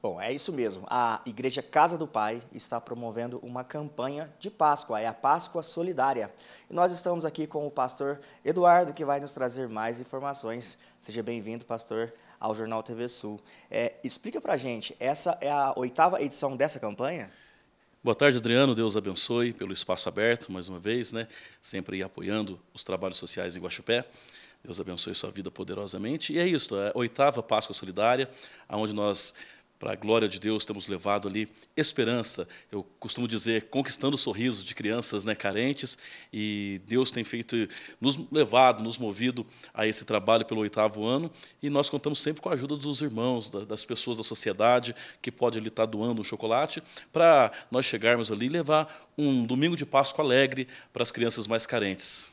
Bom, é isso mesmo. A Igreja Casa do Pai está promovendo uma campanha de Páscoa, é a Páscoa Solidária. E nós estamos aqui com o pastor Eduardo, que vai nos trazer mais informações. Seja bem-vindo, pastor, ao Jornal TV Sul. É, explica pra gente, essa é a oitava edição dessa campanha? Boa tarde, Adriano. Deus abençoe pelo espaço aberto, mais uma vez, né? Sempre aí apoiando os trabalhos sociais em Guaxupé. Deus abençoe sua vida poderosamente. E é isso, é a oitava Páscoa Solidária, onde nós para a glória de Deus, temos levado ali esperança. Eu costumo dizer, conquistando sorrisos de crianças né, carentes, e Deus tem feito, nos levado, nos movido a esse trabalho pelo oitavo ano, e nós contamos sempre com a ajuda dos irmãos, das pessoas da sociedade, que pode ali estar doando um chocolate, para nós chegarmos ali e levar um domingo de Páscoa alegre para as crianças mais carentes.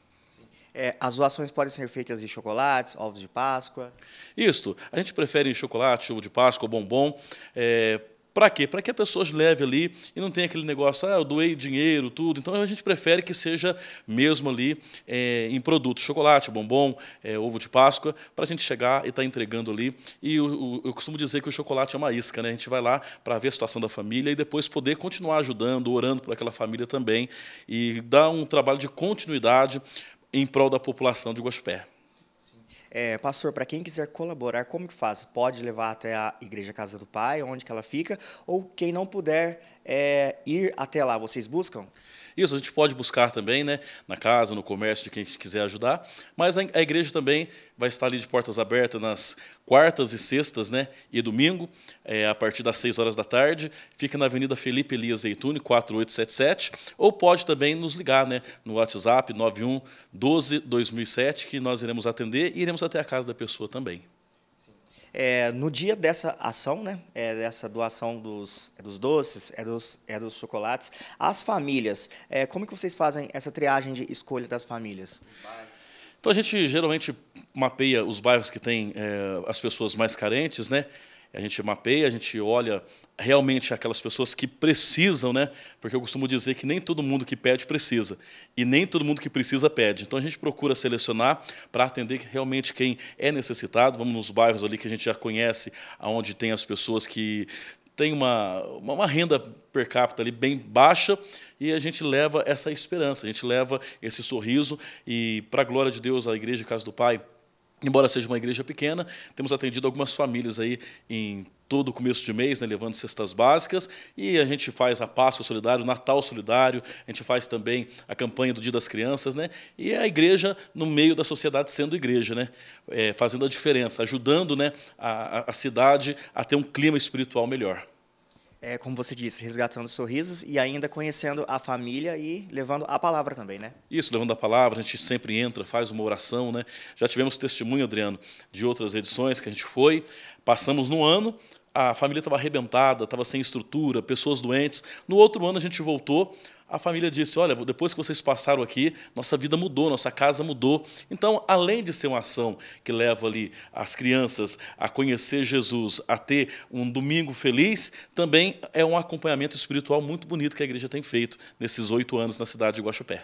É, as doações podem ser feitas de chocolates, ovos de Páscoa? Isto. A gente prefere chocolate, ovo de Páscoa, bombom. É, para quê? Para que as pessoas leve ali e não tenha aquele negócio, ah, eu doei dinheiro, tudo. Então a gente prefere que seja mesmo ali é, em produtos, chocolate, bombom, é, ovo de Páscoa, para a gente chegar e estar tá entregando ali. E o, o, eu costumo dizer que o chocolate é uma isca, né? A gente vai lá para ver a situação da família e depois poder continuar ajudando, orando por aquela família também e dar um trabalho de continuidade em prol da população de Gospé. É, pastor, para quem quiser colaborar, como que faz? Pode levar até a Igreja Casa do Pai, onde que ela fica, ou quem não puder é, ir até lá? Vocês buscam? Isso, a gente pode buscar também, né? Na casa, no comércio, de quem quiser ajudar. Mas a, igreja também vai estar ali de portas abertas nas quartas e sextas, né? E domingo, é, a partir das 6 horas da tarde. Fica na Avenida Felipe Elias Eitune, 4877. Ou pode também nos ligar, né? No WhatsApp 91 12 2007, que nós iremos atender e iremos até a casa da pessoa também. É, no dia dessa ação, né, é, dessa doação dos, é, dos doces, é dos, é dos chocolates, as famílias, é, como que vocês fazem essa triagem de escolha das famílias? Então a gente geralmente mapeia os bairros que têm é, as pessoas mais carentes, né? a gente mapeia, a gente olha realmente aquelas pessoas que precisam, né? Porque eu costumo dizer que nem todo mundo que pede precisa e nem todo mundo que precisa pede. Então a gente procura selecionar para atender realmente quem é necessitado. Vamos nos bairros ali que a gente já conhece, aonde tem as pessoas que tem uma, uma, renda per capita ali bem baixa e a gente leva essa esperança, a gente leva esse sorriso e, para a glória de Deus, a Igreja de Casa do Pai Embora seja uma igreja pequena, temos atendido algumas famílias aí em todo começo de mês, né, levando cestas básicas, e a gente faz a Páscoa Solidário, Natal Solidário, a gente faz também a campanha do Dia das Crianças, né, e a igreja no meio da sociedade sendo igreja, né, é, fazendo a diferença, ajudando né, a, a cidade a ter um clima espiritual melhor é, como você disse, resgatando sorrisos e ainda conhecendo a família e levando a palavra também, né? Isso, levando a palavra, a gente sempre entra, faz uma oração, né? Já tivemos testemunho, Adriano, de outras edições que a gente foi, passamos no ano, a família estava arrebentada, estava sem estrutura, pessoas doentes. No outro ano a gente voltou, a família disse: Olha, depois que vocês passaram aqui, nossa vida mudou, nossa casa mudou. Então, além de ser uma ação que leva ali as crianças a conhecer Jesus, a ter um domingo feliz, também é um acompanhamento espiritual muito bonito que a igreja tem feito nesses oito anos na cidade de Guaxupé.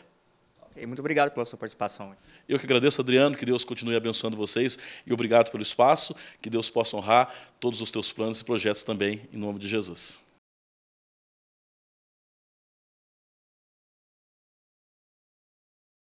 Okay, muito obrigado pela sua participação. Eu que agradeço, Adriano, que Deus continue abençoando vocês e obrigado pelo espaço, que Deus possa honrar todos os teus planos e projetos também, em nome de Jesus.